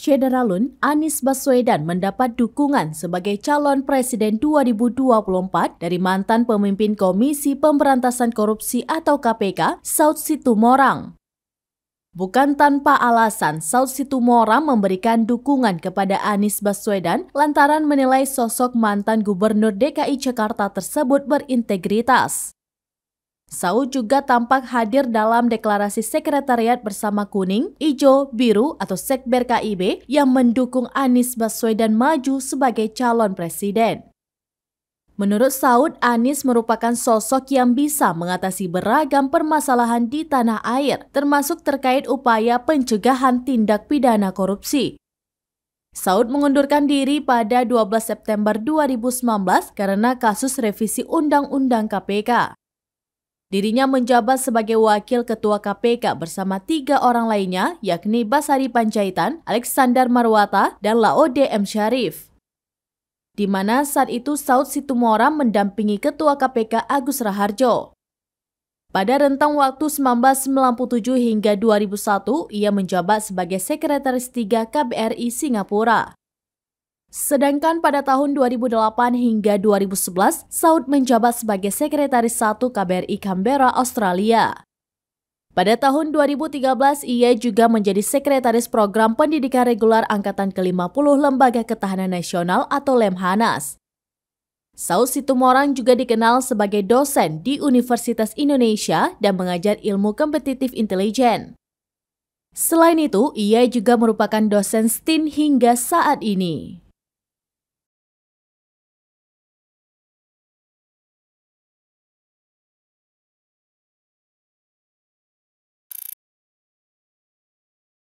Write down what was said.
Syederalun, Anies Baswedan mendapat dukungan sebagai calon presiden 2024 dari mantan pemimpin Komisi Pemberantasan Korupsi atau KPK, Saud Situmorang. Bukan tanpa alasan, Saud Situmorang memberikan dukungan kepada Anies Baswedan lantaran menilai sosok mantan gubernur DKI Jakarta tersebut berintegritas. Saud juga tampak hadir dalam deklarasi sekretariat bersama kuning, ijo, biru atau sekber KIB yang mendukung Anies Baswedan maju sebagai calon presiden. Menurut Saud, Anies merupakan sosok yang bisa mengatasi beragam permasalahan di tanah air, termasuk terkait upaya pencegahan tindak pidana korupsi. Saud mengundurkan diri pada 12 September 2019 karena kasus revisi Undang-Undang KPK. Dirinya menjabat sebagai wakil ketua KPK bersama tiga orang lainnya, yakni Basari Panjaitan, Alexander Marwata, dan Laode M. Syarif di mana saat itu Saud Situmora mendampingi Ketua KPK Agus Raharjo. Pada rentang waktu 1997 hingga 2001, ia menjabat sebagai Sekretaris tiga KBRI Singapura. Sedangkan pada tahun 2008 hingga 2011, Saud menjabat sebagai Sekretaris Satu KBRI Canberra, Australia. Pada tahun 2013, ia juga menjadi Sekretaris Program Pendidikan Regular Angkatan ke-50 Lembaga Ketahanan Nasional atau Lemhanas. Saud Situmorang juga dikenal sebagai dosen di Universitas Indonesia dan mengajar ilmu kompetitif intelijen. Selain itu, ia juga merupakan dosen STIN hingga saat ini.